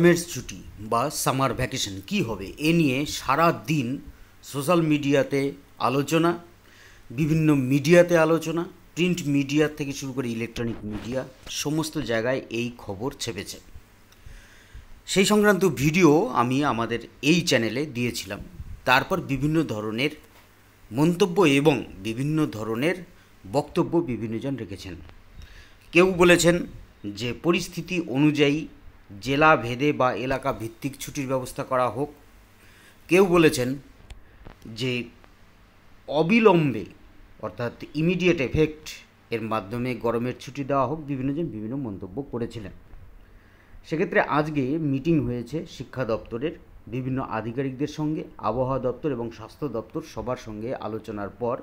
গরমের ছুটি বা সামার ভ্যাকেশন কি হবে এ নিয়ে সারা দিন সোশ্যাল মিডিয়াতে আলোচনা বিভিন্ন মিডিয়াতে আলোচনা প্রিন্ট মিডিয়া থেকে শুরু করে ইলেকট্রনিক মিডিয়া সমস্ত জায়গায় এই খবর ছেপেছে সেই সংক্রান্ত ভিডিও আমি আমাদের এই চ্যানেলে দিয়েছিলাম তারপর বিভিন্ন ধরনের মন্তব্য এবং বিভিন্ন ধরনের বক্তব্য বিভিন্নজন রেখেছেন কেউ বলেছেন যে পরিস্থিতি অনুযায়ী জেলা ভেদে বা এলাকা ভিত্তিক ছুটির ব্যবস্থা করা হোক কেউ বলেছেন যে অবিলম্বে অর্থাৎ ইমিডিয়েট এফেক্ট এর মাধ্যমে গরমের ছুটি দেওয়া হোক বিভিন্নজন বিভিন্ন মন্তব্য করেছিলেন সেক্ষেত্রে আজকে মিটিং হয়েছে শিক্ষা দপ্তরের বিভিন্ন আধিকারিকদের সঙ্গে আবহাওয়া দপ্তর এবং স্বাস্থ্য দপ্তর সবার সঙ্গে আলোচনার পর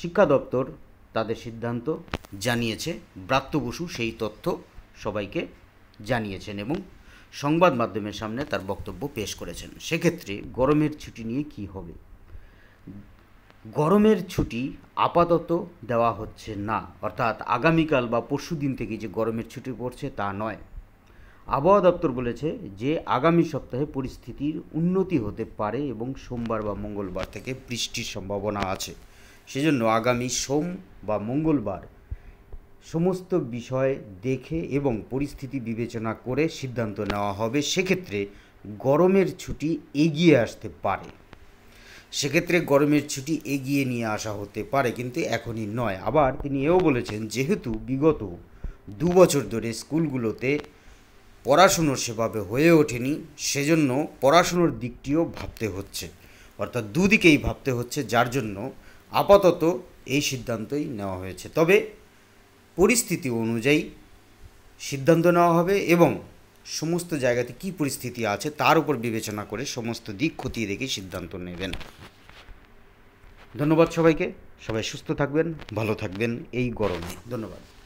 শিক্ষা দপ্তর তাদের সিদ্ধান্ত জানিয়েছে ব্রাত্য বসু সেই তথ্য সবাইকে জানিয়েছেন এবং সংবাদ মাধ্যমের সামনে তার বক্তব্য পেশ করেছেন সেক্ষেত্রে গরমের ছুটি নিয়ে কি হবে গরমের ছুটি আপাতত দেওয়া হচ্ছে না অর্থাৎ আগামীকাল বা পরশু দিন থেকে যে গরমের ছুটি পড়ছে তা নয় আবহাওয়া দপ্তর বলেছে যে আগামী সপ্তাহে পরিস্থিতির উন্নতি হতে পারে এবং সোমবার বা মঙ্গলবার থেকে বৃষ্টির সম্ভাবনা আছে সেজন্য আগামী সোম বা মঙ্গলবার সমস্ত বিষয় দেখে এবং পরিস্থিতি বিবেচনা করে সিদ্ধান্ত নেওয়া হবে সেক্ষেত্রে গরমের ছুটি এগিয়ে আসতে পারে সেক্ষেত্রে গরমের ছুটি এগিয়ে নিয়ে আসা হতে পারে কিন্তু এখনই নয় আবার তিনি এও বলেছেন যেহেতু বিগত দু বছর ধরে স্কুলগুলোতে পড়াশুনো সেভাবে হয়ে ওঠেনি সেজন্য পড়াশুনোর দিকটিও ভাবতে হচ্ছে অর্থাৎ দুদিকেই ভাবতে হচ্ছে যার জন্য আপাতত এই সিদ্ধান্তই নেওয়া হয়েছে তবে পরিস্থিতি অনুযায়ী সিদ্ধান্ত নেওয়া হবে এবং সমস্ত জায়গাতে কি পরিস্থিতি আছে তার উপর বিবেচনা করে সমস্ত দিক খতিয়ে দেখে সিদ্ধান্ত নেবেন ধন্যবাদ সবাইকে সবাই সুস্থ থাকবেন ভালো থাকবেন এই গরমে ধন্যবাদ